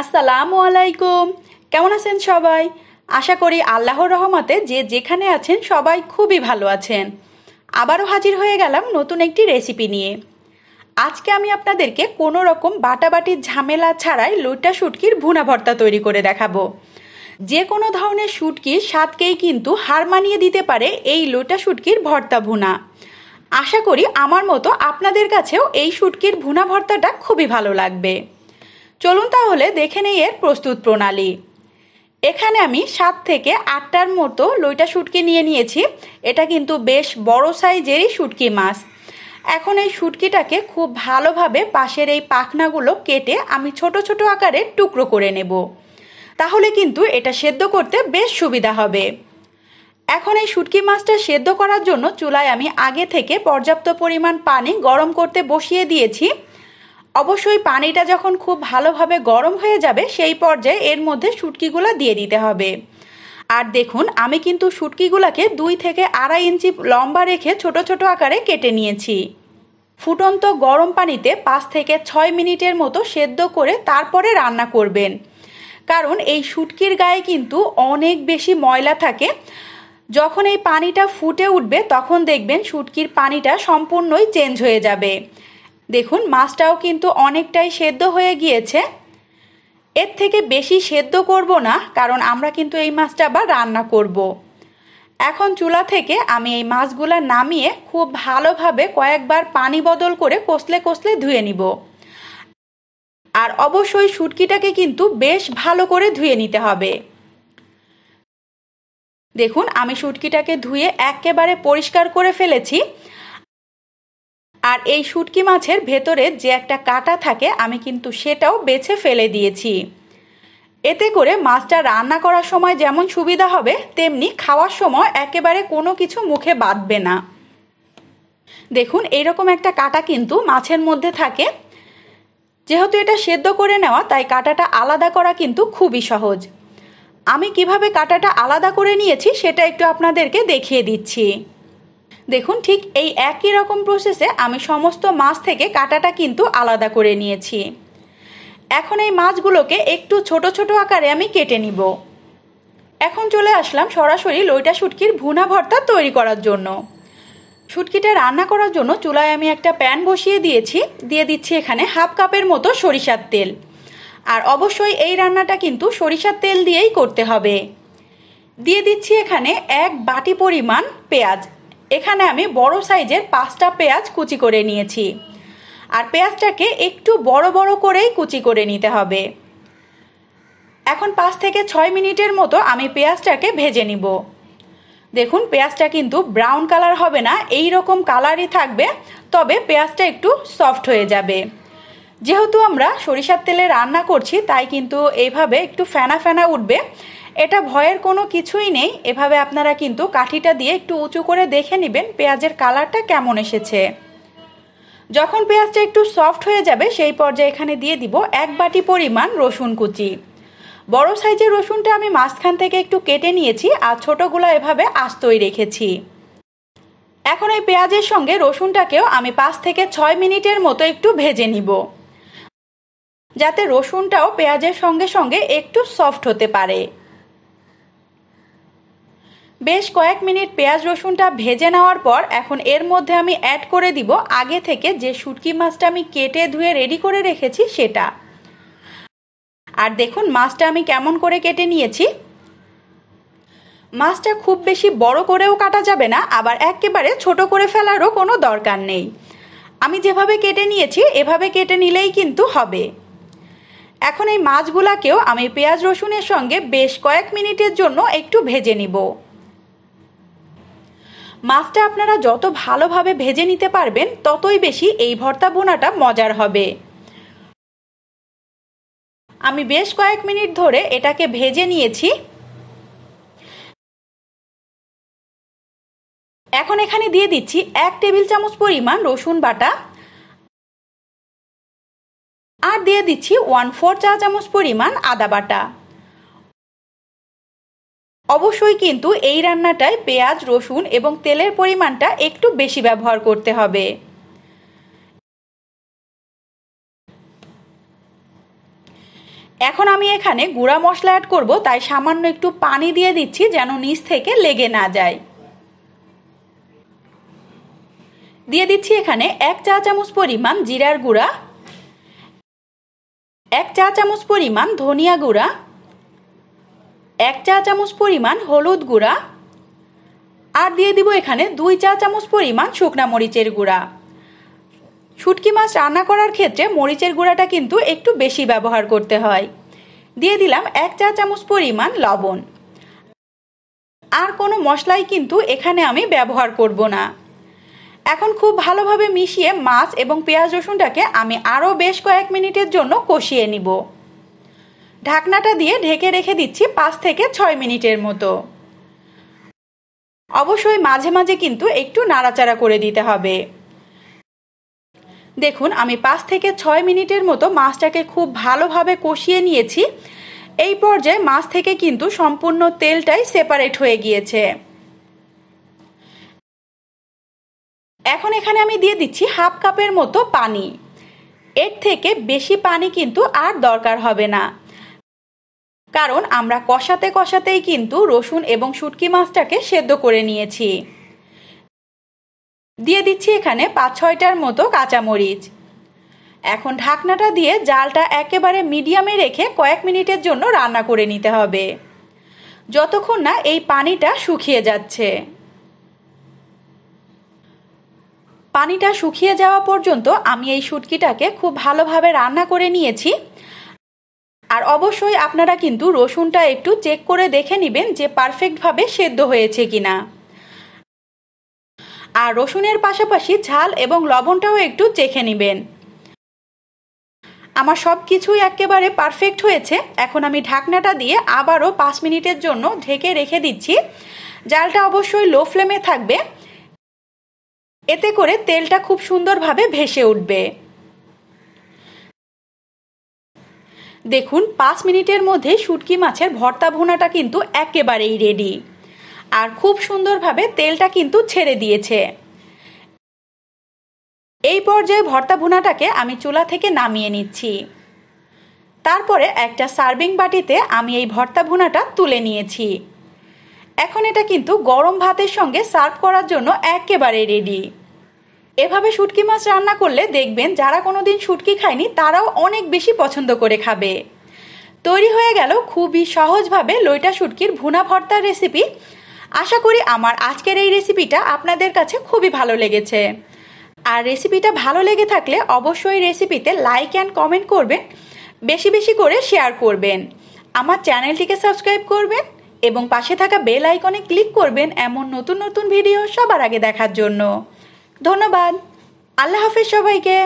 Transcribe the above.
আসসালামু আলাইকুম কেমন আছেন সবাই আশা করি আল্লাহর রহমতে যে যেখানে আছেন সবাই খুবই ভালো আছেন আবারও হাজির হয়ে গেলাম নতুন একটি রেসিপি নিয়ে আজকে আমি আপনাদেরকে কোনো রকম বাটাবাটির ঝামেলা ছাড়াই লইটা শুটকির ভুনা ভর্তা তৈরি করে দেখাবো যে কোনো ধরনের শুটকির স্বাদকেই কিন্তু হার মানিয়ে দিতে পারে এই লোটা শুটকির ভর্তা ভুনা আশা করি আমার মতো আপনাদের কাছেও এই শুটকির ভুনা ভর্তাটা খুবই ভালো লাগবে চলুন তাহলে দেখে নেই এর প্রস্তুত প্রণালী এখানে আমি সাত থেকে আটটার মতো লইটা শুটকি নিয়ে নিয়েছি এটা কিন্তু বেশ বড় সাইজেরই শুটকি মাছ এখন এই শুটকিটাকে খুব ভালোভাবে পাশের এই পাখনাগুলো কেটে আমি ছোট ছোট আকারে টুকরো করে নেব তাহলে কিন্তু এটা সেদ্ধ করতে বেশ সুবিধা হবে এখন এই শুটকি মাছটা সেদ্ধ করার জন্য চুলায় আমি আগে থেকে পর্যাপ্ত পরিমাণ পানি গরম করতে বসিয়ে দিয়েছি অবশ্যই পানিটা যখন খুব ভালোভাবে গরম হয়ে যাবে সেই পর্যায়ে এর মধ্যে শুটকিগুলো দিয়ে দিতে হবে আর দেখুন আমি কিন্তু শুটকিগুলোকে দুই থেকে আড়াই ইঞ্চি লম্বা রেখে ছোট ছোট আকারে কেটে নিয়েছি ফুটন্ত গরম পানিতে পাঁচ থেকে ছয় মিনিটের মতো সেদ্ধ করে তারপরে রান্না করবেন কারণ এই শুটকির গায়ে কিন্তু অনেক বেশি ময়লা থাকে যখন এই পানিটা ফুটে উঠবে তখন দেখবেন শুটকির পানিটা সম্পূর্ণই চেঞ্জ হয়ে যাবে দেখুন মাছটাও কিন্তু অনেকটাই সেদ্ধ হয়ে গিয়েছে এর থেকে বেশি সেদ্ধ করব না কারণ আমরা কিন্তু এই মাছটা আবার রান্না করব। এখন চুলা থেকে আমি এই মাছগুলো নামিয়ে খুব ভালোভাবে কয়েকবার পানি বদল করে কষলে কষলে ধুয়ে নিব আর অবশ্যই শুটকিটাকে কিন্তু বেশ ভালো করে ধুয়ে নিতে হবে দেখুন আমি শুটকিটাকে ধুয়ে একেবারে পরিষ্কার করে ফেলেছি আর এই শুটকি মাছের ভেতরে যে একটা কাটা থাকে আমি কিন্তু সেটাও বেছে ফেলে দিয়েছি এতে করে মাছটা রান্না করার সময় যেমন সুবিধা হবে তেমনি খাওয়ার সময় একেবারে কোনো কিছু মুখে বাঁধবে না দেখুন এরকম একটা কাটা কিন্তু মাছের মধ্যে থাকে যেহেতু এটা সেদ্ধ করে নেওয়া তাই কাটাটা আলাদা করা কিন্তু খুবই সহজ আমি কিভাবে কাটাটা আলাদা করে নিয়েছি সেটা একটু আপনাদেরকে দেখিয়ে দিচ্ছি দেখুন ঠিক এই একই রকম প্রসেসে আমি সমস্ত মাছ থেকে কাটাটা কিন্তু আলাদা করে নিয়েছি এখন এই মাছগুলোকে একটু ছোট ছোট আকারে আমি কেটে নিব এখন চলে আসলাম সরাসরি লইটা শুটকির ভুনা ভর্তা তৈরি করার জন্য শুটকিটা রান্না করার জন্য চুলায় আমি একটা প্যান বসিয়ে দিয়েছি দিয়ে দিচ্ছি এখানে হাফ কাপের মতো সরিষার তেল আর অবশ্যই এই রান্নাটা কিন্তু সরিষার তেল দিয়েই করতে হবে দিয়ে দিচ্ছি এখানে এক বাটি পরিমাণ পেঁয়াজ এখানে আমি বড় সাইজের পাঁচটা পেঁয়াজ কুচি করে নিয়েছি আর পেঁয়াজটাকে একটু বড় বড় করেই কুচি করে নিতে হবে এখন পাঁচ থেকে ছয় মিনিটের মতো আমি পেঁয়াজটাকে ভেজে নিব দেখুন পেঁয়াজটা কিন্তু ব্রাউন কালার হবে না এই রকম কালারই থাকবে তবে পেঁয়াজটা একটু সফট হয়ে যাবে যেহেতু আমরা সরিষার তেলে রান্না করছি তাই কিন্তু এইভাবে একটু ফেনা ফেনা উঠবে এটা ভয়ের কোনো কিছুই নেই এভাবে আপনারা কিন্তু কাঠিটা দিয়ে একটু উঁচু করে দেখে নেবেন পেঁয়াজের কালারটা কেমন এসেছে যখন পেঁয়াজটা একটু সফট হয়ে যাবে সেই পর্যায়ে এখানে দিয়ে দিব এক বাটি পরিমাণ রসুন কুচি বড় সাইজের রসুনটা আমি মাঝখান থেকে একটু কেটে নিয়েছি আর ছোটোগুলো এভাবে আস্তই রেখেছি এখন এই পেঁয়াজের সঙ্গে রসুনটাকেও আমি পাঁচ থেকে ছয় মিনিটের মতো একটু ভেজে নিব যাতে রসুনটাও পেঁয়াজের সঙ্গে সঙ্গে একটু সফট হতে পারে বেশ কয়েক মিনিট পেঁয়াজ রসুনটা ভেজে নেওয়ার পর এখন এর মধ্যে আমি অ্যাড করে দিব আগে থেকে যে শুটকি মাছটা আমি কেটে ধুয়ে রেডি করে রেখেছি সেটা আর দেখুন মাছটা আমি কেমন করে কেটে নিয়েছি মাছটা খুব বেশি বড় করেও কাটা যাবে না আবার একেবারে ছোট করে ফেলারও কোনো দরকার নেই আমি যেভাবে কেটে নিয়েছি এভাবে কেটে নিলেই কিন্তু হবে এখন এই মাছগুলাকেও আমি পেঁয়াজ রসুনের সঙ্গে বেশ কয়েক মিনিটের জন্য একটু ভেজে নিব মাছটা আপনারা যত ভালোভাবে ভেজে নিতে পারবেন ততই বেশি এই ভর্তা বোনাটা মজার হবে আমি বেশ কয়েক মিনিট ধরে এটাকে ভেজে নিয়েছি এখন এখানে দিয়ে দিচ্ছি এক টেবিল চামচ পরিমাণ রসুন বাটা আর দিয়ে দিচ্ছি ওয়ান ফোর চা চামচ পরিমাণ আদা বাটা অবশ্যই কিন্তু এই রান্নাটায় পেঁয়াজ রসুন এবং তেলের পরিমাণটা একটু বেশি ব্যবহার করতে হবে এখন আমি এখানে গুঁড়া মশলা অ্যাড করব তাই সামান্য একটু পানি দিয়ে দিচ্ছি যেন নিচ থেকে লেগে না যায় দিয়ে দিচ্ছি এখানে এক চা চামচ পরিমাণ জিরার গুঁড়া এক চা চামচ পরিমাণ ধনিয়া গুঁড়া এক চা চামচ পরিমাণ হলুদ গুঁড়া আর দিয়ে দিব এখানে দুই চা চামচ পরিমাণ শুকনা মরিচের গুঁড়া শুটকি মাছ রান্না করার ক্ষেত্রে মরিচের গুঁড়াটা কিন্তু একটু বেশি ব্যবহার করতে হয় দিয়ে দিলাম এক চা চামচ পরিমাণ লবণ আর কোনো মশলাই কিন্তু এখানে আমি ব্যবহার করব না এখন খুব ভালোভাবে মিশিয়ে মাছ এবং পেঁয়াজ রসুনটাকে আমি আরও বেশ কয়েক মিনিটের জন্য কষিয়ে নিব ঢাকনাটা দিয়ে ঢেকে রেখে দিচ্ছি পাঁচ থেকে ছয় মিনিটের মতো অবশ্যই মাঝে মাঝে কিন্তু একটু নাড়াচাড়া করে দিতে হবে দেখুন আমি পাঁচ থেকে ছয় মিনিটের মতো মাছটাকে খুব ভালোভাবে কষিয়ে নিয়েছি এই পর্যায়ে মাছ থেকে কিন্তু সম্পূর্ণ তেলটাই সেপারেট হয়ে গিয়েছে এখন এখানে আমি দিয়ে দিচ্ছি হাফ কাপের মতো পানি এর থেকে বেশি পানি কিন্তু আর দরকার হবে না কারণ আমরা কষাতে কষাতেই কিন্তু রসুন এবং শুটকি মাছটাকে সেদ্ধ করে নিয়েছি দিয়ে দিচ্ছি এখানে পাঁচ ছয়টার মতো কাঁচামরিচ এখন ঢাকনাটা দিয়ে জালটা একেবারে মিডিয়ামে রেখে কয়েক মিনিটের জন্য রান্না করে নিতে হবে যতক্ষণ না এই পানিটা শুকিয়ে যাচ্ছে পানিটা শুকিয়ে যাওয়া পর্যন্ত আমি এই শুটকিটাকে খুব ভালোভাবে রান্না করে নিয়েছি আর অবশ্যই আপনারা কিন্তু রসুনটা একটু চেক করে দেখে নেবেন যে পারফেক্টভাবে সেদ্ধ হয়েছে কিনা আর রসুনের পাশাপাশি ঝাল এবং লবণটাও একটু চেখে নেবেন আমার সব কিছুই একেবারে পারফেক্ট হয়েছে এখন আমি ঢাকনাটা দিয়ে আবারও পাঁচ মিনিটের জন্য ঢেকে রেখে দিচ্ছি জালটা অবশ্যই লো ফ্লেমে থাকবে এতে করে তেলটা খুব সুন্দরভাবে ভেসে উঠবে দেখুন পাঁচ মিনিটের মধ্যে শুটকি মাছের ভর্তা ভুনাটা কিন্তু একেবারেই রেডি আর খুব সুন্দরভাবে তেলটা কিন্তু ছেড়ে দিয়েছে এই পর্যায়ে ভর্তা ভুনাটাকে আমি চুলা থেকে নামিয়ে নিচ্ছি তারপরে একটা সার্ভিং বাটিতে আমি এই ভর্তা ভুনাটা তুলে নিয়েছি এখন এটা কিন্তু গরম ভাতের সঙ্গে সার্ভ করার জন্য একেবারে রেডি এভাবে শুটকি মাছ রান্না করলে দেখবেন যারা কোনোদিন শুটকি খায়নি তারাও অনেক বেশি পছন্দ করে খাবে তৈরি হয়ে গেল খুবই সহজভাবে লইটা শুটকির ভুনা ভর্তার রেসিপি আশা করি আমার আজকের এই রেসিপিটা আপনাদের কাছে খুবই ভালো লেগেছে আর রেসিপিটা ভালো লেগে থাকলে অবশ্যই রেসিপিতে লাইক অ্যান্ড কমেন্ট করবেন বেশি বেশি করে শেয়ার করবেন আমার চ্যানেলটিকে সাবস্ক্রাইব করবেন এবং পাশে থাকা বেল আইকনে ক্লিক করবেন এমন নতুন নতুন ভিডিও সবার আগে দেখার জন্য ধন্যবাদ আল্লাহ হাফেজ সবাইকে